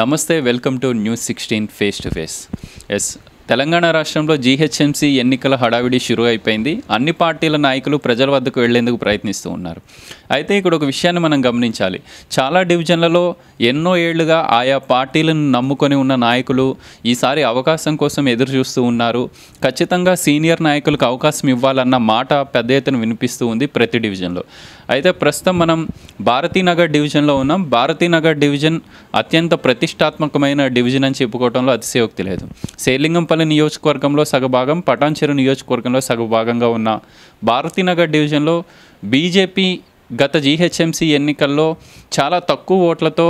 నమస్తే welcome to news sixteen face to face ఎస్ తెలంగాణ రాష్ట్రంలో జీహెచ్ఎంసీ ఎన్నికల హడావిడి షురు అయిపోయింది అన్ని పార్టీల నాయకులు ప్రజల వద్దకు వెళ్లేందుకు ప్రయత్నిస్తూ ఉన్నారు అయితే ఇక్కడ ఒక విషయాన్ని మనం గమనించాలి చాలా డివిజన్లలో ఎన్నో ఏళ్లుగా ఆయా పార్టీలను నమ్ముకొని ఉన్న నాయకులు ఈసారి అవకాశం కోసం ఎదురు చూస్తూ ఉన్నారు ఖచ్చితంగా సీనియర్ నాయకులకు అవకాశం ఇవ్వాలన్న మాట పెద్ద ఎత్తున వినిపిస్తూ ఉంది ప్రతి డివిజన్లో అయితే ప్రస్తుతం మనం భారతీనగర్ డివిజన్లో ఉన్నాం భారతీనగర్ డివిజన్ అత్యంత ప్రతిష్టాత్మకమైన డివిజన్ అని చెప్పుకోవడంలో అతిశయోక్తి లేదు సేలింగంపల్లి నియోజకవర్గంలో సగభాగం పటాన్చెరు నియోజకవర్గంలో సగభాగంగా ఉన్న భారతీనగర్ డివిజన్లో బీజేపీ గత జీహెచ్ఎంసీ ఎన్నికల్లో చాలా తక్కువ ఓట్లతో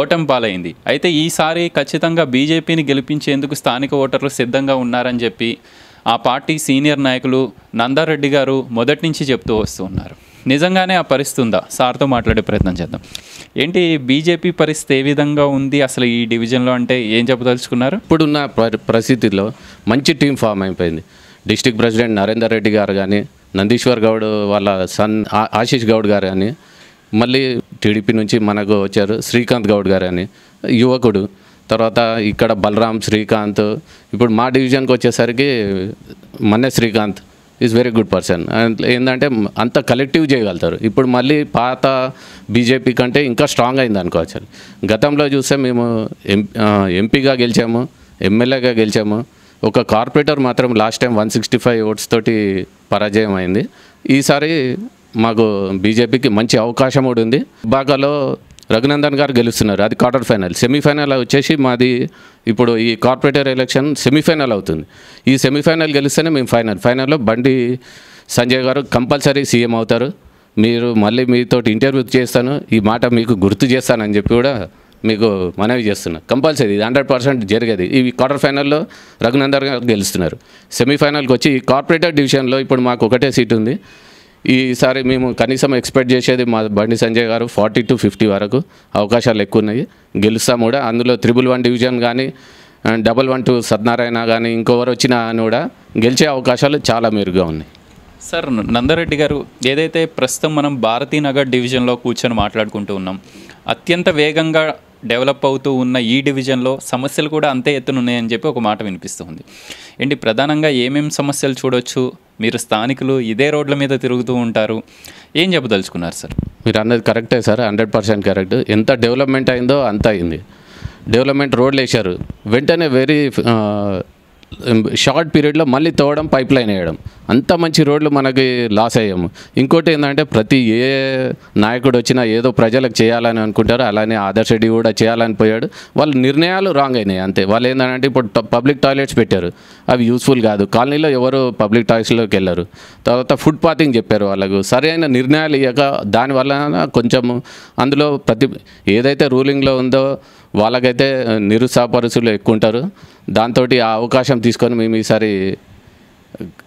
ఓటమి పాలైంది అయితే ఈసారి ఖచ్చితంగా బీజేపీని గెలిపించేందుకు స్థానిక ఓటర్లు సిద్ధంగా ఉన్నారని చెప్పి ఆ పార్టీ సీనియర్ నాయకులు నందారెడ్డి గారు మొదటి నుంచి చెప్తూ వస్తూ ఉన్నారు నిజంగానే ఆ పరిస్థితి ఉందా సార్తో మాట్లాడే ప్రయత్నం చేద్దాం ఏంటి బీజేపీ పరిస్థితి ఏ విధంగా ఉంది అసలు ఈ డివిజన్లో అంటే ఏం చెప్పదలుచుకున్నారు ఇప్పుడున్న పరిస్థితిలో మంచి టీం ఫామ్ అయిపోయింది డిస్టిక్ ప్రెసిడెంట్ నరేందర్ రెడ్డి గారు కానీ నందీశ్వర్ గౌడ్ వాళ్ళ సన్ ఆశీష్ గౌడ్ గారు కానీ మళ్ళీ టీడీపీ నుంచి మనకు వచ్చారు శ్రీకాంత్ గౌడ్ గారు అని యువకుడు తర్వాత ఇక్కడ బలరాం శ్రీకాంత్ ఇప్పుడు మా డివిజన్కి వచ్చేసరికి Manne Srikanth is very good person and ఏంటంటే అంత కలెక్టివ్ చేయగలుగుతారు ఇప్పుడు మళ్ళీ పాత బీజేపీ కంటే ఇంకా స్ట్రాంగ్ అయింది అనుకోవచ్చు గతంలో చూస్తే మేము ఎంపీగా గెలిచాము ఎమ్మెల్యేగా గెలిచాము ఒక కార్పొరేటర్ మాత్రం last time one sixty five votes తోటి పరాజయం అయింది ఈసారి మాకు బీజేపీకి మంచి అవకాశం కూడా ఉంది బాగాలో రఘునందన్ గారు గెలుస్తున్నారు అది క్వార్టర్ ఫైనల్ సెమీఫైనల్ వచ్చేసి మాది ఇప్పుడు ఈ కార్పొరేటర్ ఎలక్షన్ సెమీఫైనల్ అవుతుంది ఈ సెమీఫైనల్ గెలిస్తేనే మేము ఫైనల్ ఫైనల్లో బండి సంజయ్ గారు కంపల్సరీ సీఎం అవుతారు మీరు మళ్ళీ మీతో ఇంటర్వ్యూ చేస్తాను ఈ మాట మీకు గుర్తు చేస్తానని చెప్పి కూడా మీకు మనవి చేస్తున్నా కంపల్సరీ ఇది హండ్రెడ్ పర్సెంట్ జరిగేది ఈ క్వార్టర్ ఫైనల్లో రఘునందర్ గారు గెలుస్తున్నారు సెమీఫైనల్కి వచ్చి ఈ కార్పొరేటర్ డివిజన్లో ఇప్పుడు మాకు ఒకటే సీట్ ఉంది ఈసారి మేము కనీసం ఎక్స్పెక్ట్ చేసేది మా బండి సంజయ్ గారు ఫార్టీ టు ఫిఫ్టీ వరకు అవకాశాలు ఎక్కువ ఉన్నాయి గెలుస్తాం కూడా అందులో త్రిబుల్ వన్ డివిజన్ కానీ డబల్ వన్ టూ సత్యనారాయణ కానీ ఇంకొవరు వచ్చినా అని కూడా గెలిచే అవకాశాలు చాలా మెరుగ్గా ఉన్నాయి సార్ నందరెడ్డి గారు ఏదైతే ప్రస్తుతం మనం భారతీనగర్ డివిజన్లో కూర్చొని మాట్లాడుకుంటూ ఉన్నాం అత్యంత వేగంగా డెవలప్ అవుతూ ఉన్న ఈ డివిజన్లో సమస్యలు కూడా అంతే ఎత్తున ఉన్నాయని చెప్పి ఒక మాట వినిపిస్తుంది ఏంటి ప్రధానంగా ఏమేమి సమస్యలు చూడొచ్చు మీరు స్థానికులు ఇదే రోడ్ల మీద తిరుగుతూ ఉంటారు ఏం చెప్పదలుచుకున్నారు సార్ మీరు అన్నది కరెక్టే సార్ హండ్రెడ్ పర్సెంట్ కరెక్ట్ ఎంత డెవలప్మెంట్ అయిందో అంత అయింది డెవలప్మెంట్ రోడ్లు వేశారు వెంటనే వెరీ షార్ట్ పీరియడ్లో మళ్ళీ తోవడం పైప్ లైన్ వేయడం అంత మంచి రోడ్లు మనకి లాస్ అయ్యాము ఇంకోటి ఏంటంటే ప్రతి ఏ నాయకుడు వచ్చినా ఏదో ప్రజలకు చేయాలని అనుకుంటారు అలానే ఆదర్శ రెడ్డి కూడా చేయాలని పోయాడు వాళ్ళ నిర్ణయాలు రాంగ్ అయినాయి అంతే వాళ్ళు ఏంటంటే ఇప్పుడు పబ్లిక్ టాయిలెట్స్ పెట్టారు అవి యూస్ఫుల్ కాదు కాలనీలో ఎవరు పబ్లిక్ టాయిలెట్స్లోకి వెళ్ళరు తర్వాత ఫుడ్ పాతింగ్ చెప్పారు వాళ్ళకు సరైన నిర్ణయాలు ఇవ్వక దానివల్ల కొంచెం అందులో ప్రతి ఏదైతే రూలింగ్లో ఉందో వాళ్ళకైతే నిరుత్సాహపరుచులు ఎక్కువ ఉంటారు దాంతో ఆ అవకాశం తీసుకొని మేము ఈసారి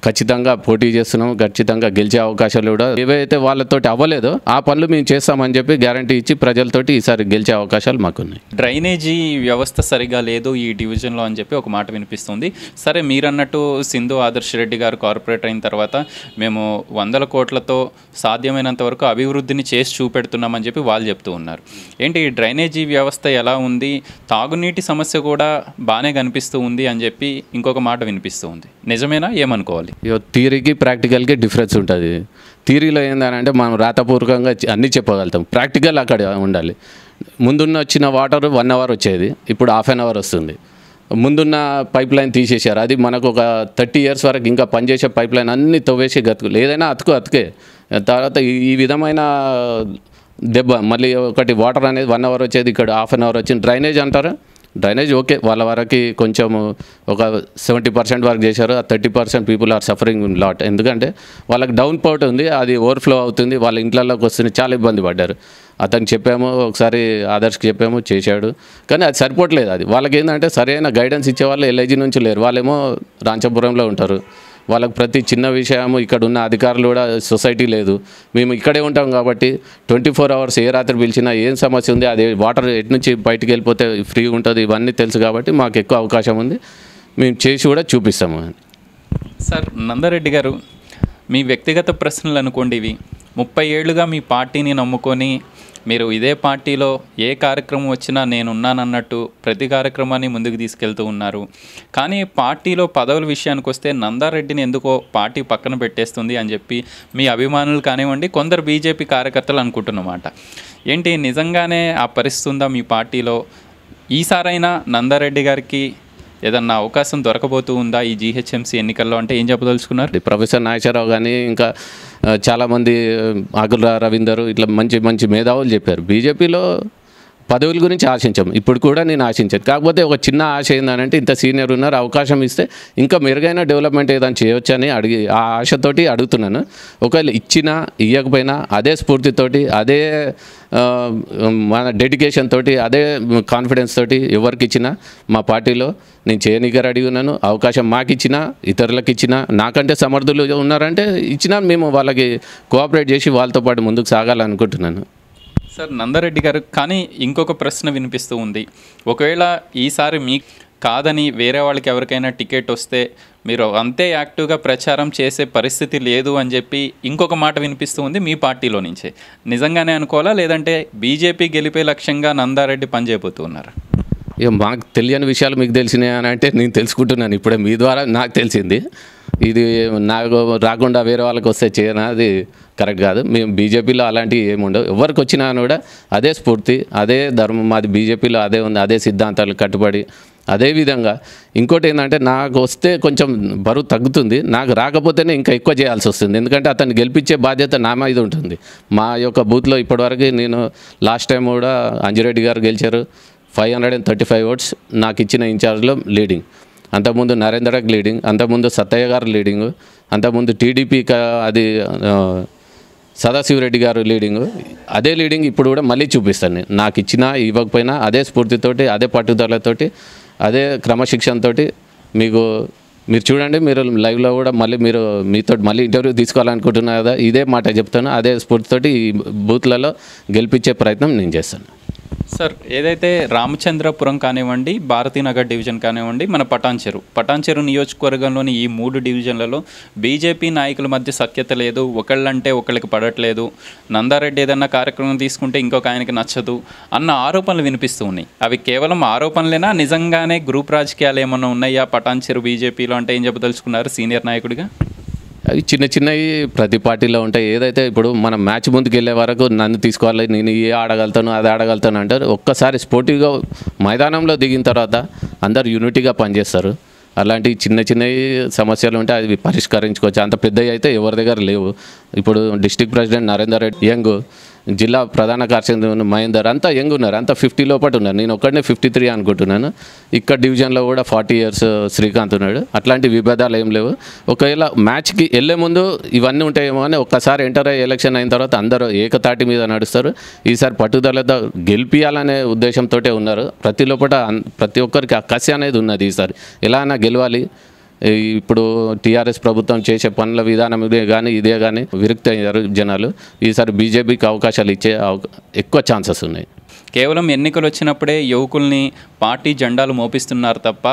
ఖచ్చితంగా పోటీ చేస్తున్నాము ఖచ్చితంగా గెలిచే అవకాశాలు కూడా ఏవైతే వాళ్ళతోటి అవ్వలేదో ఆ పనులు మేము చేస్తామని చెప్పి గ్యారంటీ ఇచ్చి ప్రజలతోటి ఈసారి గెలిచే అవకాశాలు మాకున్నాయి డ్రైనేజీ వ్యవస్థ సరిగా లేదు ఈ డివిజన్లో అని చెప్పి ఒక మాట వినిపిస్తుంది సరే మీరన్నట్టు సింధు ఆదర్శ రెడ్డి గారు కార్పొరేట్ అయిన తర్వాత మేము వందల కోట్లతో సాధ్యమైనంత వరకు అభివృద్ధిని చేసి చూపెడుతున్నామని చెప్పి వాళ్ళు చెప్తూ ఉన్నారు ఏంటి ఈ డ్రైనేజీ వ్యవస్థ ఎలా ఉంది తాగునీటి సమస్య కూడా బాగానే కనిపిస్తూ ఉంది అని చెప్పి ఇంకొక మాట వినిపిస్తూ ఉంది నిజమేనా ఏమనుకోవాలి ఇక థియరీకి ప్రాక్టికల్కి డిఫరెన్స్ ఉంటుంది ఏందని అంటే మనం రాతపూర్వకంగా అన్నీ చెప్పగలుగుతాం ప్రాక్టికల్ అక్కడ ఉండాలి ముందున్న వచ్చిన వాటర్ వన్ అవర్ వచ్చేది ఇప్పుడు హాఫ్ అన్ అవర్ వస్తుంది ముందున్న పైప్ లైన్ తీసేశారు అది మనకు ఒక థర్టీ ఇయర్స్ వరకు ఇంకా పనిచేసే పైప్ లైన్ అన్నీ తవ్వేసి గతుకు ఏదైనా అతుకు అతుకే తర్వాత ఈ విధమైన దెబ్బ మళ్ళీ ఒకటి వాటర్ అనేది వన్ అవర్ వచ్చేది ఇక్కడ హాఫ్ అన్ అవర్ వచ్చింది డ్రైనేజ్ అంటారు డ్రైనేజ్ ఓకే వాళ్ళ వరకు కొంచెం ఒక సెవెంటీ పర్సెంట్ వరకు చేశారు ఆ thirty percent people are suffering lot ఎందుకంటే వాళ్ళకి డౌన్ పౌట్ ఉంది అది ఓవర్ఫ్లో అవుతుంది వాళ్ళ ఇంట్లలోకి వస్తుంది చాలా ఇబ్బంది పడ్డారు అతనికి చెప్పాము ఒకసారి ఆదర్శ్కి చెప్పాము చేశాడు కానీ అది సరిపోవట్లేదు అది వాళ్ళకి ఏంటంటే సరైన గైడెన్స్ ఇచ్చే వాళ్ళు ఎల్ఐజీ నుంచి లేరు వాళ్ళేమో రాంచపురంలో ఉంటారు వాళ్ళకు ప్రతి చిన్న విషయము ఇక్కడ ఉన్న అధికారులు కూడా సొసైటీ లేదు మేము ఇక్కడే ఉంటాం కాబట్టి ట్వంటీ ఫోర్ అవర్స్ ఏ రాత్రి పిలిచినా ఏం సమస్య ఉంది అది వాటర్ ఎటు నుంచి బయటికి వెళ్ళిపోతే ఫ్రీగా ఉంటుంది ఇవన్నీ తెలుసు కాబట్టి మాకు ఎక్కువ అవకాశం ఉంది మేము చేసి కూడా చూపిస్తాము సార్ నందరెడ్డి గారు మీ వ్యక్తిగత ప్రశ్నలు అనుకోండి ఇవి ముప్పై ఏళ్ళుగా మీ పార్టీని నమ్ముకొని మీరు ఇదే పార్టీలో ఏ కార్యక్రమం వచ్చినా నేనున్నానన్నట్టు ప్రతి కార్యక్రమాన్ని ముందుకు తీసుకెళ్తూ ఉన్నారు కానీ పార్టీలో పదవుల విషయానికి వస్తే నందారెడ్డిని ఎందుకో పార్టీ పక్కన పెట్టేస్తుంది అని చెప్పి మీ అభిమానులు కానివ్వండి కొందరు బీజేపీ కార్యకర్తలు అనుకుంటున్నమాట ఏంటి నిజంగానే ఆ పరిస్థితి ఉందా మీ పార్టీలో ఈసారైనా నందారెడ్డి గారికి ఏదన్నా అవకాశం దొరకబోతూ ఉందా ఈ జీహెచ్ఎంసీ ఎన్నికల్లో అంటే ఏం చెప్పదలుచుకున్నారు ప్రొఫెసర్ నాగేశ్వరరావు కానీ ఇంకా చాలామంది ఆకుల రవీందర్ ఇట్లా మంచి మంచి మేధావులు చెప్పారు బీజేపీలో పదవుల గురించి ఆశించాం ఇప్పుడు కూడా నేను ఆశించాను కాకపోతే ఒక చిన్న ఆశ ఏంటంటే ఇంత సీనియర్ ఉన్నారు అవకాశం ఇస్తే ఇంకా మెరుగైన డెవలప్మెంట్ ఏదైనా చేయొచ్చని అడిగి ఆ ఆశతోటి అడుగుతున్నాను ఒకవేళ ఇచ్చినా ఇవ్వకపోయినా అదే స్ఫూర్తితోటి అదే మన డెడికేషన్ తోటి అదే కాన్ఫిడెన్స్ తోటి ఎవరికి ఇచ్చినా మా పార్టీలో నేను చేయనీకి అడిగి ఉన్నాను అవకాశం మాకు ఇచ్చినా ఇతరులకు ఇచ్చినా నాకంటే సమర్థులు ఉన్నారంటే ఇచ్చినా మేము వాళ్ళకి కోఆపరేట్ చేసి వాళ్ళతో పాటు ముందుకు సాగాలనుకుంటున్నాను సార్ నందరెడ్డి గారు కానీ ఇంకొక ప్రశ్న వినిపిస్తూ ఉంది ఒకవేళ ఈసారి మీ కాదని వేరే వాళ్ళకి ఎవరికైనా టికెట్ వస్తే మీరు అంతే యాక్టివ్గా ప్రచారం చేసే పరిస్థితి లేదు అని చెప్పి ఇంకొక మాట వినిపిస్తూ ఉంది మీ పార్టీలో నుంచే నిజంగానే అనుకోవాలా లేదంటే బీజేపీ గెలిపే లక్ష్యంగా నందారెడ్డి పనిచేయబోతున్నారు ఇక మాకు తెలియని విషయాలు మీకు తెలిసినాయి అని అంటే నేను తెలుసుకుంటున్నాను ఇప్పుడే మీ ద్వారా నాకు తెలిసింది ఇది నాకు రాకుండా వేరే వాళ్ళకి వస్తే చేయను అది కరెక్ట్ కాదు మేము బీజేపీలో అలాంటివి ఏముండవు ఎవరికి వచ్చినా కూడా అదే స్ఫూర్తి అదే ధర్మం మాది బీజేపీలో అదే ఉంది అదే సిద్ధాంతాలు కట్టుబడి అదేవిధంగా ఇంకోటి ఏంటంటే నాకు వస్తే కొంచెం బరువు తగ్గుతుంది నాకు రాకపోతేనే ఇంకా ఎక్కువ చేయాల్సి వస్తుంది ఎందుకంటే అతన్ని గెలిపించే బాధ్యత నా మీద ఉంటుంది మా యొక్క బూత్లో ఇప్పటివరకు నేను లాస్ట్ టైం కూడా అంజిరెడ్డి గారు గెలిచారు five hundred and thirty five votes నాకు ఇచ్చిన ఇన్ఛార్జ్లో లీడింగ్ అంతకుముందు నరేంద్రకు లీడింగ్ అంతకుముందు సత్తయ్య గారు లీడింగ్ అంతకుముందు టీడీపీ అది సదాశివరెడ్డి గారు లీడింగ్ అదే లీడింగ్ ఇప్పుడు కూడా మళ్ళీ చూపిస్తాను నాకు ఇచ్చినా ఇవ్వకపోయినా అదే స్ఫూర్తితోటి అదే పట్టుదలతోటి అదే క్రమశిక్షణతోటి మీకు మీరు చూడండి మీరు లైవ్లో కూడా మళ్ళీ మీరు మీతో మళ్ళీ ఇంటర్వ్యూ తీసుకోవాలనుకుంటున్నారు కదా ఇదే మాట చెప్తాను అదే స్ఫూర్తితోటి ఈ బూత్లలో గెలిపించే ప్రయత్నం నేను చేస్తాను సార్ ఏదైతే రామచంద్రపురం కానివ్వండి భారతీనగర్ డివిజన్ కానివ్వండి మన పటాన్చెరు పటాన్చెరు నియోజకవర్గంలోని ఈ మూడు డివిజన్లలో బీజేపీ నాయకుల మధ్య సఖ్యత లేదు ఒకళ్ళంటే ఒకళ్ళకి పడట్లేదు నందారెడ్డి ఏదన్నా కార్యక్రమం తీసుకుంటే ఇంకొక ఆయనకి నచ్చదు అన్న ఆరోపణలు వినిపిస్తూ ఉన్నాయి అవి కేవలం ఆరోపణలేనా నిజంగానే గ్రూప్ రాజకీయాలు ఏమన్నా ఉన్నాయా పటాన్చెరు బీజేపీలో అంటే ఏం చెప్పదలుచుకున్నారు సీనియర్ నాయకుడిగా అవి చిన్న చిన్నవి ప్రతి పార్టీలో ఉంటాయి ఏదైతే ఇప్పుడు మనం మ్యాచ్ ముందుకు వెళ్ళే వరకు నన్ను తీసుకోవాలి నేను ఏ ఆడగలుగుతాను అది ఆడగలుగుతాను అంటారు ఒక్కసారి స్పోర్టివ్గా మైదానంలో దిగిన తర్వాత అందరు యూనిటీగా పనిచేస్తారు అలాంటి చిన్న చిన్న సమస్యలు ఉంటే అవి పరిష్కరించుకోవచ్చు అంత పెద్దవి అయితే ఎవరి దగ్గర లేవు ఇప్పుడు district president Narender Reddy young జిల్లా ప్రధాన కార్యదర్శి మహేందర్ అంతా యంగ్ ఉన్నారు అంతా ఫిఫ్టీ లోపల ఉన్నారు నేను ఒక్కడనే ఫిఫ్టీ త్రీ అనుకుంటున్నాను ఇక్కడ డివిజన్లో కూడా ఫార్టీ ఇయర్స్ శ్రీకాంత్ ఉన్నాడు అట్లాంటి విభేదాలు ఏం లేవు ఒకవేళ మ్యాచ్కి వెళ్ళే ముందు ఇవన్నీ ఉంటాయేమో అని ఒక్కసారి ఎంటర్ అయ్యి ఎలక్షన్ అయిన తర్వాత అందరూ ఏకతాటి మీద నడుస్తారు ఈసారి పట్టుదలతో గెలిపియాలనే ఉద్దేశంతో ఉన్నారు ప్రతి లోపల ప్రతి ఒక్కరికి ఆ కసి అనేది ఉన్నది ఈసారి ఎలా అయినా గెలవాలి ఇప్పుడు టీఆర్ఎస్ ప్రభుత్వం చేసే పనుల విధానం ఇదే కానీ ఇదే కానీ విరక్తి అయ్యారు జనాలు ఈసారి బీజేపీకి అవకాశాలు ఇచ్చే ఎక్కువ ఛాన్సెస్ ఉన్నాయి కేవలం ఎన్నికలు వచ్చినప్పుడే యువకుల్ని పార్టీ జెండాలు మోపిస్తున్నారు తప్ప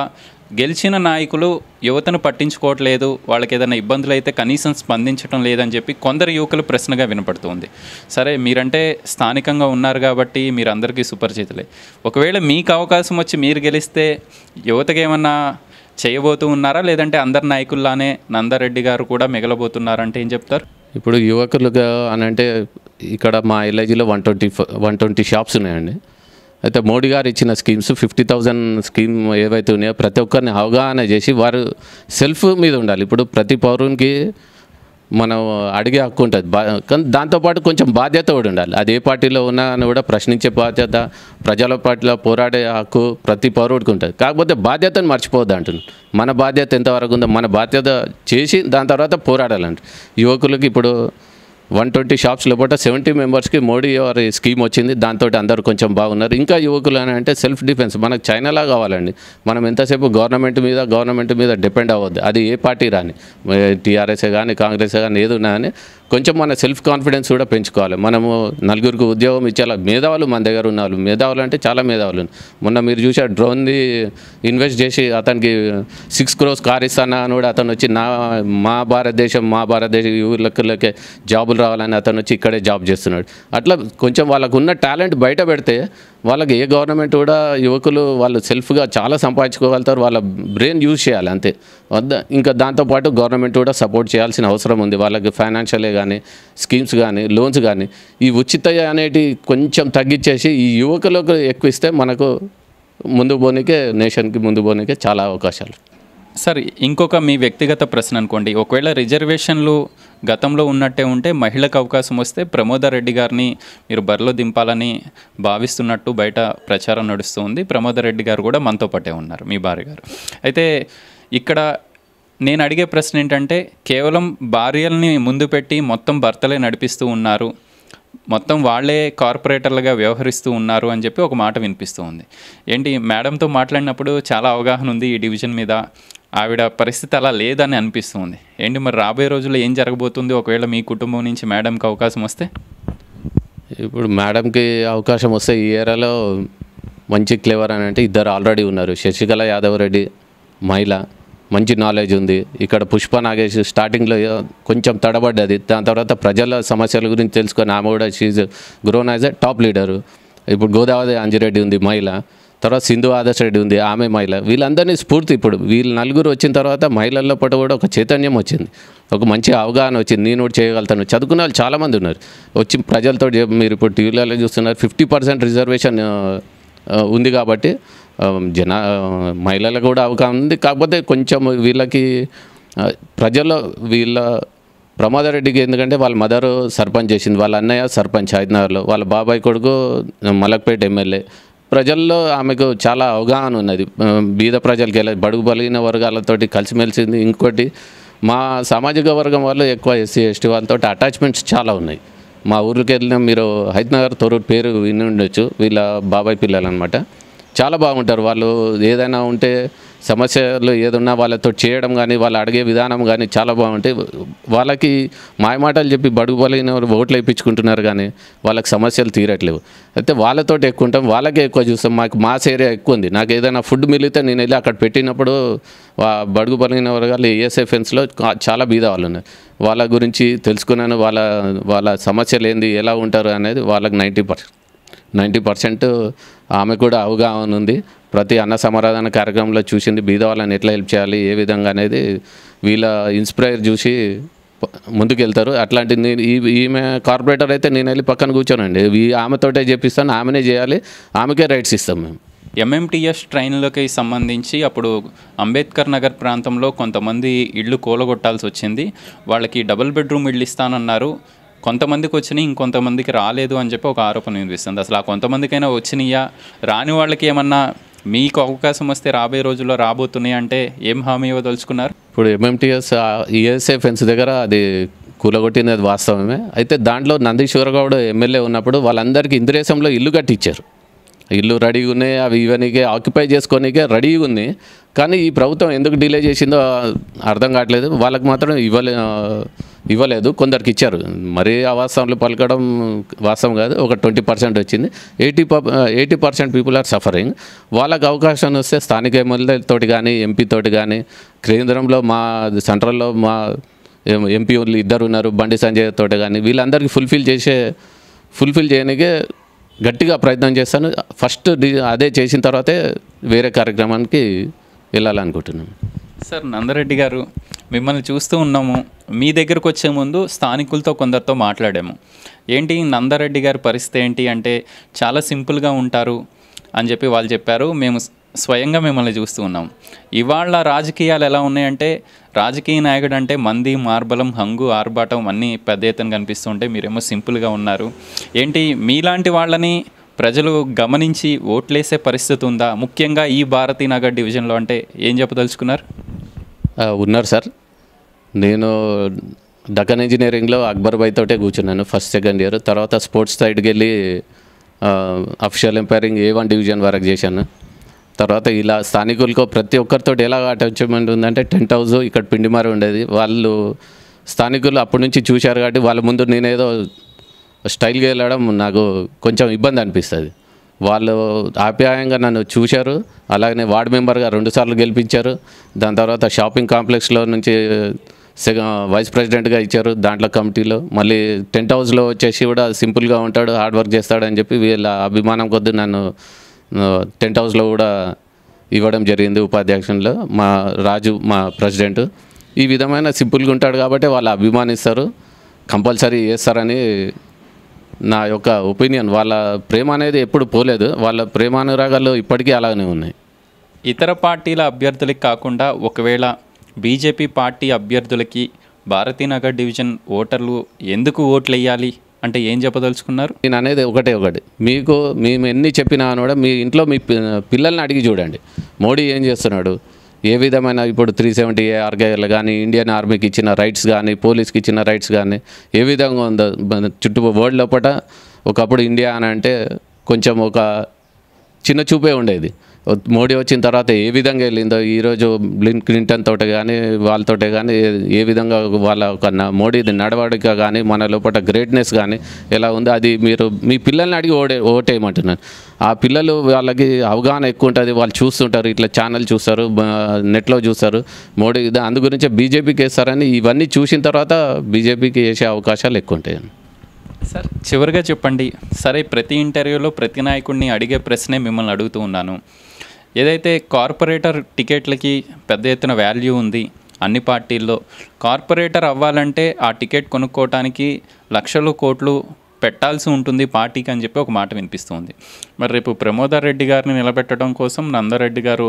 గెలిచిన నాయకులు యువతను పట్టించుకోవట్లేదు వాళ్ళకి ఏదైనా ఇబ్బందులు అయితే కనీసం స్పందించడం లేదని చెప్పి కొందరు యువకులు ప్రశ్నగా వినపడుతుంది సరే మీరంటే స్థానికంగా ఉన్నారు కాబట్టి మీరందరికీ సుపరిచితులే ఒకవేళ మీకు అవకాశం వచ్చి మీరు గెలిస్తే యువతకేమన్నా ఏమన్నా చేయబోతూ ఉన్నారా లేదంటే అందరి నాయకుల్లానే నందారెడ్డి గారు కూడా మిగలబోతున్నారంటే ఏం చెప్తారు ఇప్పుడు యువకులుగా అని అంటే ఇక్కడ మా ఎల్ఐజీలో one twenty one twenty shops ఉన్నాయండి అయితే మోడీ గారు ఇచ్చిన స్కీమ్స్ ఫిఫ్టీ థౌజండ్ స్కీమ్ ఏవైతే ఉన్నాయో ప్రతి ఒక్కరిని అవగాహన చేసి వారు సెల్ఫ్ మీద ఉండాలి ఇప్పుడు ప్రతి పౌరునికి మనం అడిగే హక్కు ఉంటుంది బా దాంతోపాటు కొంచెం బాధ్యత కూడా ఉండాలి అది ఏ పార్టీలో ఉన్నా అని కూడా ప్రశ్నించే బాధ్యత ప్రజల పార్టీలో పోరాడే హక్కు ప్రతి పౌరుడికి ఉంటుంది కాకపోతే బాధ్యతను మర్చిపోద్దు అంటున్నాను మన బాధ్యత ఎంతవరకు ఉందో మన బాధ్యత చేసి దాని తర్వాత పోరాడాలంట యువకులకు ఇప్పుడు వన్ ట్వంటీ షాప్స్ లోపల సెవెంటీ మెంబర్స్కి మోడీ వారి స్కీమ్ వచ్చింది దాంతో అందరూ కొంచెం బాగున్నారు ఇంకా యువకులు అని అంటే సెల్ఫ్ డిఫెన్స్ మనకు చైనాలా కావాలండి మనం ఎంతసేపు గవర్నమెంట్ మీద గవర్నమెంట్ మీద డిపెండ్ అవ్వద్దు అది ఏ పార్టీ రాని టీఆర్ఎస్ కానీ కాంగ్రెస్ కానీ ఏది ఉన్నా కానీ కొంచెం మన సెల్ఫ్ కాన్ఫిడెన్స్ కూడా పెంచుకోవాలి మనము నలుగురికి ఉద్యోగం ఇచ్చేలా మేధావులు మన దగ్గర ఉన్నారు మేధావులు అంటే చాలా మేధావులు మొన్న మీరు చూసా డ్రోన్ది ఇన్వెస్ట్ చేసి అతనికి సిక్స్ క్రోస్ కార్ ఇస్తానా అని కూడా అతను వచ్చి నా మా భారతదేశం మా భారతదేశం ఊర్లకే జాబులు రావాలని అతను వచ్చి ఇక్కడే జాబ్ చేస్తున్నాడు అట్లా కొంచెం వాళ్ళకు ఉన్న టాలెంట్ బయట పెడితే వాళ్ళకి ఏ గవర్నమెంట్ కూడా యువకులు వాళ్ళు సెల్ఫ్గా చాలా సంపాదించుకోగలుగుతారు వాళ్ళ బ్రెయిన్ యూజ్ చేయాలి అంతే వద్ద ఇంకా దాంతోపాటు గవర్నమెంట్ కూడా సపోర్ట్ చేయాల్సిన అవసరం ఉంది వాళ్ళకి ఫైనాన్షియలే కానీ స్కీమ్స్ కానీ లోన్స్ కానీ ఈ ఉచిత అనేటి కొంచెం తగ్గించేసి ఈ యువకులకు ఎక్కువ ఇస్తే మనకు ముందు పోనీకే నేషన్కి ముందు పోనీకే చాలా అవకాశాలు సార్ ఇంకొక మీ వ్యక్తిగత ప్రశ్న అనుకోండి ఒకవేళ రిజర్వేషన్లు గతంలో ఉన్నట్టే ఉంటే మహిళకు అవకాశం వస్తే ప్రమోదరెడ్డి గారిని మీరు బరిలో దింపాలని భావిస్తున్నట్టు బయట ప్రచారం నడుస్తుంది ప్రమోదరెడ్డి గారు కూడా మనతో పాటే ఉన్నారు మీ భార్య గారు అయితే ఇక్కడ నేను అడిగే ప్రశ్న ఏంటంటే కేవలం భార్యల్ని ముందు పెట్టి మొత్తం భర్తలే నడిపిస్తూ ఉన్నారు మొత్తం వాళ్ళే కార్పొరేటర్లుగా వ్యవహరిస్తూ ఉన్నారు అని చెప్పి ఒక మాట వినిపిస్తూ ఉంది ఏంటి మేడంతో మాట్లాడినప్పుడు చాలా అవగాహన ఉంది ఈ డివిజన్ మీద ఆవిడ పరిస్థితి అలా లేదని అనిపిస్తుంది ఏంటి మరి రాబోయే రోజుల్లో ఏం జరగబోతుంది ఒకవేళ మీ కుటుంబం నుంచి మేడంకి అవకాశం వస్తే ఇప్పుడు మేడంకి అవకాశం వస్తే ఈ ఏరాలో మంచి క్లేవర్ అని అంటే ఇద్దరు ఆల్రెడీ ఉన్నారు శశికళ యాదవ్ రెడ్డి మహిళ మంచి నాలెడ్జ్ ఉంది ఇక్కడ పుష్ప నాగేష్ స్టార్టింగ్లో కొంచెం తడబడ్డది దాని తర్వాత ప్రజల సమస్యల గురించి తెలుసుకొని ఆమె కూడా she's grown as a top leader ఇప్పుడు గోదావరి అంజిరెడ్డి ఉంది మహిళ తర్వాత సింధు ఆదర్శ రెడ్డి ఉంది ఆమె మహిళ వీళ్ళందరినీ స్ఫూర్తి ఇప్పుడు వీళ్ళు నలుగురు వచ్చిన తర్వాత మహిళల్లో పట్టు కూడా ఒక చైతన్యం వచ్చింది ఒక మంచి అవగాహన వచ్చింది నేను కూడా చేయగలుగుతాను చదువుకున్న వాళ్ళు చాలామంది ఉన్నారు వచ్చి ప్రజలతో మీరు ఇప్పుడు టీవీలలో చూస్తున్నారు ఫిఫ్టీ పర్సెంట్ రిజర్వేషన్ ఉంది కాబట్టి జన మహిళలకు కూడా అవగాహన ఉంది కాకపోతే కొంచెం వీళ్ళకి ప్రజల్లో వీళ్ళ ప్రమాదారెడ్డికి ఎందుకంటే వాళ్ళ మదర్ సర్పంచ్ చేసింది వాళ్ళ అన్నయ్య సర్పంచ్ హైదరాబాద్లో వాళ్ళ బాబాయ్ కొడుకు మలక్పేట ఎమ్మెల్యే ప్రజల్లో ఆమెకు చాలా అవగాహన ఉన్నది బీద ప్రజలకి వెళ్ళి బడుగు బలిగిన వర్గాలతోటి కలిసిమెలిసింది ఇంకోటి మా సామాజిక వర్గం వాళ్ళు ఎక్కువ ఎస్సీ ఎస్టీ వాళ్ళతో అటాచ్మెంట్స్ చాలా ఉన్నాయి మా ఊరికి వెళ్ళిన మీరు హైదరాబాద్ తొరూరు పేరు విని ఉండొచ్చు వీళ్ళ బాబాయ్ పిల్లలు అనమాట చాలా బాగుంటారు వాళ్ళు ఏదైనా ఉంటే సమస్యలు ఏదన్నా వాళ్ళతో చేయడం కానీ వాళ్ళు అడిగే విధానం కానీ చాలా బాగుంటాయి వాళ్ళకి మాయమాటలు చెప్పి బడుగు బలిగిన ఓట్లు వేయించుకుంటున్నారు కానీ వాళ్ళకి సమస్యలు తీరట్లేవు అయితే వాళ్ళతో ఎక్కువ ఉంటాం వాళ్ళకే ఎక్కువ చూస్తాం మాకు మాస్ ఏరియా ఎక్కువ ఉంది నాకు ఏదైనా ఫుడ్ మిగిలితే నేను వెళ్ళి అక్కడ పెట్టినప్పుడు బడుగు బలిగిన వర్గాలు ఏఎస్ఎఫ్ఎన్స్లో చాలా బీద వాళ్ళు ఉన్నాయి వాళ్ళ గురించి తెలుసుకున్నాను వాళ్ళ వాళ్ళ సమస్యలు ఏంది ఎలా ఉంటారు అనేది వాళ్ళకి నైంటీ పర్సెంట్ నైంటీ పర్సెంట్ ఆమె కూడా అవగాహన ఉంది ప్రతి అన్న సమరాధన కార్యక్రమంలో చూసింది బీద వాళ్ళని ఎట్లా హెల్ప్ చేయాలి ఏ విధంగా అనేది వీళ్ళ ఇన్స్పైర్ చూసి ముందుకెళ్తారు అట్లాంటి నేను ఈమె కార్పొరేటర్ అయితే నేను వెళ్ళి పక్కన కూర్చోనండి ఆమెతోటే చెప్పిస్తాను ఆమెనే చేయాలి ఆమెకే రైట్స్ ఇస్తాం మేము ఎంఎంటీఎస్ ట్రైన్లకి సంబంధించి అప్పుడు అంబేద్కర్ నగర్ ప్రాంతంలో కొంతమంది ఇళ్ళు కూలగొట్టాల్సి వచ్చింది వాళ్ళకి డబుల్ బెడ్రూమ్ ఇళ్ళు ఇస్తానన్నారు కొంతమందికి వచ్చినాయి ఇంకొంతమందికి రాలేదు అని చెప్పి ఒక ఆరోపణ వినిపిస్తుంది అసలు ఆ కొంతమందికైనా వచ్చినాయా రాని వాళ్ళకి ఏమన్నా మీకు అవకాశం వస్తే రాబోయే రోజుల్లో రాబోతున్నాయి అంటే ఏం హామీ ఇవ్వదలుచుకున్నారు ఇప్పుడు ఎంఎంటీఎస్ ఈఎస్ఏ ఫెన్స్ దగ్గర అది కూలగొట్టినది వాస్తవమే అయితే దాంట్లో నందీశ్వరగౌడ్ ఎమ్మెల్యే ఉన్నప్పుడు వాళ్ళందరికీ ఇంద్రేశంలో ఇల్లు కట్టించారు ఇల్లు రెడీగా ఉన్నాయి అవి ఇవన్నీకే ఆక్యుపై చేసుకోనికే రెడీగా ఉంది కానీ ఈ ప్రభుత్వం ఎందుకు డిలే చేసిందో అర్థం కావట్లేదు వాళ్ళకి మాత్రం ఇవ్వలే ఇవ్వలేదు కొందరికి ఇచ్చారు మరీ అవాస్తవంలో పలకడం వాస్తవం కాదు ఒక ట్వంటీ పర్సెంట్ వచ్చింది ఎయిటీ ప eighty percent people are suffering వాళ్ళకి అవకాశం వస్తే స్థానిక ఎమ్మెల్యేలతోటి కానీ ఎంపీతోటి కానీ కేంద్రంలో మా సెంట్రల్లో మా ఎంపీ ఇద్దరు ఉన్నారు బండి సంజయ్ తోటి కానీ వీళ్ళందరికీ ఫుల్ఫిల్ చేసే ఫుల్ఫిల్ చేయనికే గట్టిగా ప్రయత్నం చేస్తాను ఫస్ట్ అదే చేసిన తర్వాతే వేరే కార్యక్రమానికి వెళ్ళాలనుకుంటున్నాను సార్ నందరెడ్డి గారు మిమ్మల్ని చూస్తూ ఉన్నాము మీ దగ్గరకు వచ్చే ముందు స్థానికులతో కొందరితో మాట్లాడాము ఏంటి నందరెడ్డి గారి పరిస్థితి ఏంటి అంటే చాలా సింపుల్గా ఉంటారు అని చెప్పి వాళ్ళు చెప్పారు మేము స్వయంగా మిమ్మల్ని చూస్తూ ఉన్నాం ఇవాళ రాజకీయాలు ఎలా ఉన్నాయంటే రాజకీయ నాయకుడు అంటే మంది మార్బలం హంగు ఆర్భాటం అన్నీ పెద్ద ఎత్తున కనిపిస్తుంటే మీరేమో సింపుల్గా ఉన్నారు ఏంటి మీలాంటి వాళ్ళని ప్రజలు గమనించి ఓట్లేసే పరిస్థితి ఉందా ముఖ్యంగా ఈ భారతీనగర్ డివిజన్లో అంటే ఏం చెప్పదలుచుకున్నారు ఉన్నారు సార్ నేను డకన్ ఇంజనీరింగ్లో అక్బర్ బాయ్ తోటే కూర్చున్నాను ఫస్ట్ సెకండ్ ఇయర్ తర్వాత స్పోర్ట్స్ సైడ్కి వెళ్ళి official umpiring A one division వరకు చేశాను తర్వాత ఇలా స్థానికులతో ప్రతి ఒక్కరితో ఎలా అటాచ్మెంట్ ఉందంటే టెంట్ హౌస్ ఇక్కడ పిండిమారి ఉండేది వాళ్ళు స్థానికులు అప్పటి నుంచి చూశారు కాబట్టి వాళ్ళ ముందు నేనేదో స్టైల్గా వెళ్ళడం నాకు కొంచెం ఇబ్బంది అనిపిస్తుంది వాళ్ళు ఆప్యాయంగా నన్ను చూశారు అలాగనే వార్డు మెంబర్గా రెండుసార్లు గెలిపించారు దాని తర్వాత షాపింగ్ కాంప్లెక్స్లో నుంచి వైస్ ప్రెసిడెంట్గా ఇచ్చారు దాంట్లో కమిటీలో మళ్ళీ టెంట్ హౌస్లో వచ్చేసి కూడా సింపుల్గా ఉంటాడు హార్డ్ వర్క్ చేస్తాడని చెప్పి వీళ్ళ అభిమానం కొద్దీ నన్ను టెంట్ హౌస్లో కూడా ఇవ్వడం జరిగింది ఉపాధ్యక్షంలో మా రాజు మా ప్రెసిడెంట్ ఈ విధమైన సింపుల్గా ఉంటాడు కాబట్టి వాళ్ళు అభిమానిస్తారు కంపల్సరీ చేస్తారని నా యొక్క ఒపీనియన్ వాళ్ళ ప్రేమ అనేది ఎప్పుడు పోలేదు వాళ్ళ ప్రేమానురాగాలు ఇప్పటికీ అలానే ఉన్నాయి ఇతర పార్టీల అభ్యర్థులకి కాకుండా ఒకవేళ బీజేపీ పార్టీ అభ్యర్థులకి భారతీనగర్ డివిజన్ ఓటర్లు ఎందుకు ఓట్లు వేయాలి అంటే ఏం చెప్పదలుచుకున్నారు నేను అనేది ఒకటే ఒకటి మీకు మేము ఎన్ని చెప్పినా కూడా మీ ఇంట్లో మీ పిల్లల్ని అడిగి చూడండి మోడీ ఏం చేస్తున్నాడు ఏ విధమైన ఇప్పుడు త్రీ సెవెంటీ ఏ ఆర్గైలు కానీ ఇండియన్ ఆర్మీకి ఇచ్చిన రైట్స్ కానీ పోలీస్కి ఇచ్చిన రైట్స్ కానీ ఏ విధంగా ఉందో చుట్టూ వరల్డ్ లోపల ఒకప్పుడు ఇండియా అని అంటే కొంచెం ఒక చిన్న చూపే ఉండేది మోడీ వచ్చిన తర్వాత ఏ విధంగా వెళ్ళిందో ఈరోజు బ్లిన్ క్లింటన్ తోట కానీ వాళ్ళతోటే కానీ ఏ విధంగా వాళ్ళ కన్నా మోడీ నడవడిక కానీ మన లోపల గ్రేట్నెస్ కానీ ఎలా ఉందో అది మీరు మీ పిల్లల్ని అడిగి ఓడే ఓటేయమంటున్నాను ఆ పిల్లలు వాళ్ళకి అవగాహన ఎక్కువ ఉంటుంది వాళ్ళు చూస్తుంటారు ఇట్లా ఛానల్ చూస్తారు నెట్లో చూస్తారు మోడీ అందు గురించే బీజేపీకి వేస్తారని ఇవన్నీ చూసిన తర్వాత బీజేపీకి వేసే అవకాశాలు ఎక్కువ ఉంటాయి సార్ చివరిగా చెప్పండి సరే ప్రతి ఇంటర్వ్యూలో ప్రతి నాయకుడిని అడిగే ప్రశ్నే మిమ్మల్ని అడుగుతూ ఉన్నాను ఏదైతే కార్పొరేటర్ టికెట్లకి పెద్ద ఎత్తున వాల్యూ ఉంది అన్ని పార్టీల్లో కార్పొరేటర్ అవ్వాలంటే ఆ టికెట్ కొనుక్కోవటానికి లక్షలు కోట్లు పెట్టాల్సి ఉంటుంది పార్టీకి అని చెప్పి ఒక మాట వినిపిస్తుంది మరి రేపు ప్రమోదర్ రెడ్డి గారిని నిలబెట్టడం కోసం నందరెడ్డి గారు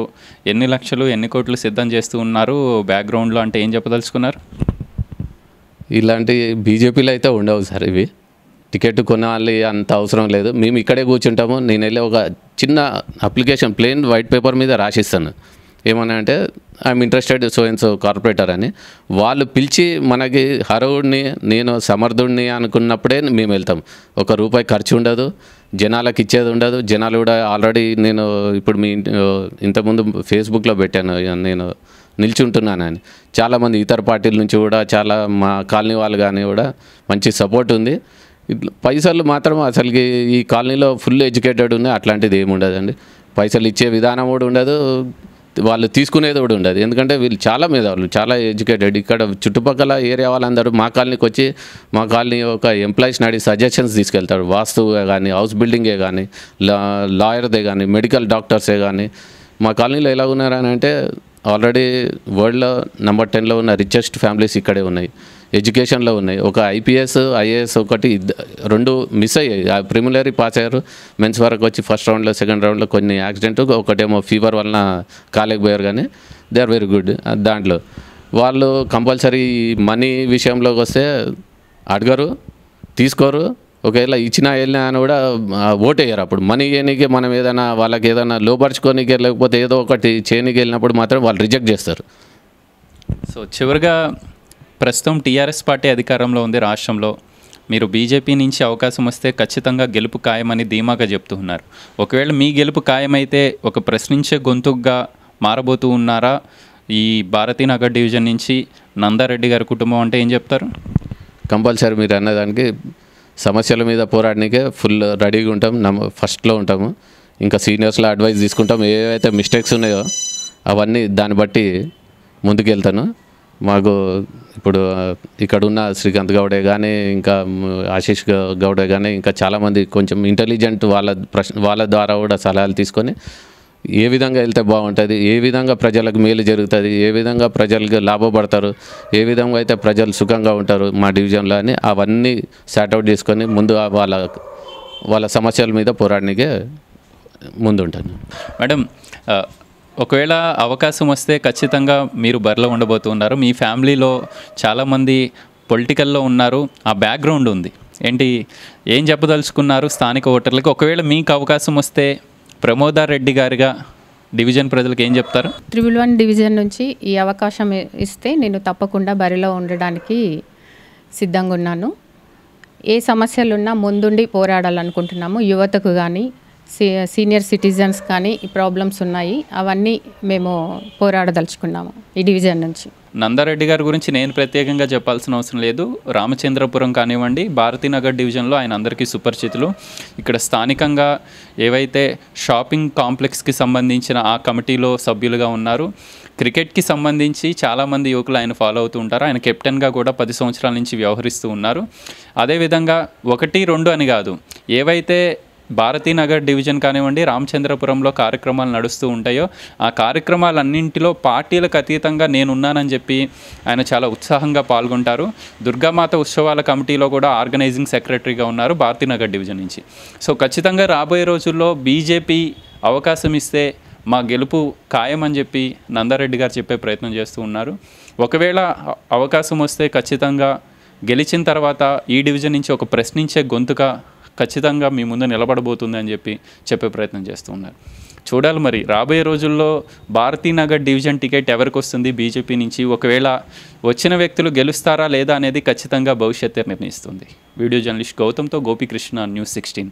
ఎన్ని లక్షలు ఎన్ని కోట్లు సిద్ధం చేస్తూ ఉన్నారు బ్యాక్గ్రౌండ్లో అంటే ఏం చెప్పదలుచుకున్నారు ఇలాంటి బీజేపీలో అయితే ఉండవు సార్ ఇవి టికెట్ కొనాలి అంత అవసరం లేదు మేము ఇక్కడే కూర్చుంటాము నేను వెళ్ళి ఒక చిన్న అప్లికేషన్ ప్లెయిన్ వైట్ పేపర్ మీద రాసిస్తాను ఏమన్నా అంటే I'm interested so in so corporator అని వాళ్ళు పిలిచి మనకి హరవుడిని నేను సమర్థుడిని అనుకున్నప్పుడే మేము వెళ్తాం ఒక రూపాయి ఖర్చు ఉండదు జనాలకు ఇచ్చేది ఉండదు జనాలు కూడా ఆల్రెడీ నేను ఇప్పుడు మీ ఇంతకుముందు ఫేస్బుక్లో పెట్టాను నేను నిల్చుంటున్నానని చాలామంది ఇతర పార్టీల నుంచి కూడా చాలా మా కాలనీ వాళ్ళు కానీ కూడా మంచి సపోర్ట్ ఉంది పైసలు మాత్రం అసలుకి ఈ కాలనీలో ఫుల్ ఎడ్యుకేటెడ్ ఉన్నాయి అట్లాంటిది ఏమి ఉండదండి పైసలు ఇచ్చే విధానం కూడా ఉండదు వాళ్ళు తీసుకునేది కూడా ఉండదు ఎందుకంటే వీళ్ళు చాలా వాళ్ళు చాలా ఎడ్యుకేటెడ్ ఇక్కడ చుట్టుపక్కల ఏరియా వాళ్ళందరూ మా కాలనీకి వచ్చి మా కాలనీ ఒక ఎంప్లాయీస్ని అడిగి సజెషన్స్ తీసుకెళ్తారు వాస్తువే కానీ హౌస్ బిల్డింగే కానీ లాయర్దే కానీ మెడికల్ డాక్టర్సే కానీ మా కాలనీలో ఎలా ఉన్నారని అంటే ఆల్రెడీ వరల్డ్లో నెంబర్ టెన్లో ఉన్న రిచెస్ట్ ఫ్యామిలీస్ ఇక్కడే ఉన్నాయి ఎడ్యుకేషన్లో ఉన్నాయి ఒక ఐపీఎస్ ఐఏఎస్ ఒకటి రెండు మిస్ అయ్యాయి ప్రిమిలరీ పాస్ అయ్యారు మెన్స్ వరకు వచ్చి ఫస్ట్ రౌండ్లో సెకండ్ రౌండ్లో కొన్ని యాక్సిడెంట్ ఒకటేమో ఫీవర్ వలన కాలేకి పోయారు కానీ దే ఆర్ వెరీ గుడ్ దాంట్లో వాళ్ళు కంపల్సరీ మనీ విషయంలోకి వస్తే అడగరు తీసుకోరు ఒకవేళ ఇచ్చినా వెళ్ళినా అని కూడా ఓట్ అయ్యారు అప్పుడు మనీ చేయనికే మనం ఏదైనా వాళ్ళకి ఏదైనా లోపరుచుకోనికి లేకపోతే ఏదో ఒకటి చేయనికి వెళ్ళినప్పుడు మాత్రం వాళ్ళు రిజెక్ట్ చేస్తారు సో చివరిగా ప్రస్తుతం టీఆర్ఎస్ పార్టీ అధికారంలో ఉంది రాష్ట్రంలో మీరు బీజేపీ నుంచి అవకాశం వస్తే ఖచ్చితంగా గెలుపు ఖాయమని ధీమాగా చెప్తున్నారు ఒకవేళ మీ గెలుపు ఖాయమైతే ఒక ప్రశ్నించే గొంతుగా మారబోతూ ఉన్నారా ఈ భారతీనగర్ డివిజన్ నుంచి నందారెడ్డి గారి కుటుంబం అంటే ఏం చెప్తారు కంపల్సరీ మీరు అన్నదానికి సమస్యల మీద పోరాడడానికే ఫుల్ రెడీగా ఉంటాం నమ్మ ఫస్ట్లో ఉంటాము ఇంకా సీనియర్స్లో అడ్వైస్ తీసుకుంటాం ఏవైతే మిస్టేక్స్ ఉన్నాయో అవన్నీ దాన్ని బట్టి ముందుకెళ్తాను మాకు ఇప్పుడు ఇక్కడ ఉన్న శ్రీకాంత్ గౌడే కానీ ఇంకా ఆశీష్ గౌడే కానీ ఇంకా చాలామంది కొంచెం ఇంటెలిజెంట్ వాళ్ళ ప్రశ్న వాళ్ళ ద్వారా కూడా సలహాలు తీసుకొని ఏ విధంగా వెళ్తే బాగుంటుంది ఏ విధంగా ప్రజలకు మేలు జరుగుతుంది ఏ విధంగా ప్రజలకు లాభపడతారు ఏ విధంగా అయితే ప్రజలు సుఖంగా ఉంటారు మా డివిజన్లో అని అవన్నీ సార్ట్అవుట్ చేసుకొని ముందు వాళ్ళ వాళ్ళ సమస్యల మీద పోరాడడానికి ముందుంటాను మేడం ఒకవేళ అవకాశం వస్తే ఖచ్చితంగా మీరు బరిలో ఉండబోతున్నారు మీ ఫ్యామిలీలో చాలామంది పొలిటికల్లో ఉన్నారు ఆ బ్యాక్గ్రౌండ్ ఉంది ఏంటి ఏం చెప్పదలుచుకున్నారు స్థానిక ఓటర్లకు ఒకవేళ మీకు అవకాశం వస్తే ప్రమోదార్ రెడ్డి గారిగా డివిజన్ ప్రజలకు ఏం చెప్తారు త్రిబుల్ వన్ డివిజన్ నుంచి ఈ అవకాశం ఇస్తే నేను తప్పకుండా బరిలో ఉండడానికి సిద్ధంగా ఉన్నాను ఏ సమస్యలున్నా ముందుండి పోరాడాలనుకుంటున్నాము యువతకు కానీ సీనియర్ సిటిజన్స్ కానీ ప్రాబ్లమ్స్ ఉన్నాయి అవన్నీ మేము పోరాడదలుచుకున్నాము ఈ డివిజన్ నుంచి నందారెడ్డి గారి గురించి నేను ప్రత్యేకంగా చెప్పాల్సిన అవసరం లేదు రామచంద్రపురం కానివ్వండి భారతీనగర్ డివిజన్లో ఆయన అందరికీ సుపరిచితులు ఇక్కడ స్థానికంగా ఏవైతే షాపింగ్ కాంప్లెక్స్కి సంబంధించిన ఆ కమిటీలో సభ్యులుగా ఉన్నారు క్రికెట్కి సంబంధించి చాలామంది యువకులు ఆయన ఫాలో అవుతూ ఉంటారు ఆయన కెప్టెన్గా కూడా పది సంవత్సరాల నుంచి వ్యవహరిస్తూ ఉన్నారు అదేవిధంగా ఒకటి రెండు అని కాదు ఏవైతే భారతీనగర్ డివిజన్ కానివ్వండి రామచంద్రపురంలో కార్యక్రమాలు నడుస్తూ ఉంటాయో ఆ కార్యక్రమాలన్నింటిలో పార్టీలకు అతీతంగా నేనున్నానని చెప్పి ఆయన చాలా ఉత్సాహంగా పాల్గొంటారు దుర్గామాత ఉత్సవాల కమిటీలో కూడా ఆర్గనైజింగ్ సెక్రటరీగా ఉన్నారు భారతీనగర్ డివిజన్ నుంచి సో ఖచ్చితంగా రాబోయే రోజుల్లో బీజేపీ అవకాశం ఇస్తే మా గెలుపు ఖాయమని చెప్పి నందారెడ్డి గారు చెప్పే ప్రయత్నం చేస్తూ ఉన్నారు ఒకవేళ అవకాశం వస్తే ఖచ్చితంగా గెలిచిన తర్వాత ఈ డివిజన్ నుంచి ఒక ప్రశ్నించే గొంతుక ఖచ్చితంగా మీ ముందు నిలబడబోతుంది అని చెప్పి చెప్పే ప్రయత్నం చేస్తూ ఉన్నారు చూడాలి మరి రాబోయే రోజుల్లో భారతీనగర్ డివిజన్ టికెట్ ఎవరికి వస్తుంది బీజేపీ నుంచి ఒకవేళ వచ్చిన వ్యక్తులు గెలుస్తారా లేదా అనేది ఖచ్చితంగా భవిష్యత్తు నిర్ణయిస్తుంది వీడియో జర్నలిస్ట్ గౌతమ్తో గోపీకృష్ణ న్యూస్ సిక్స్టీన్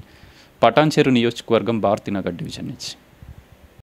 పటాన్చెరు నియోజకవర్గం భారతీనగర్ డివిజన్ నుంచి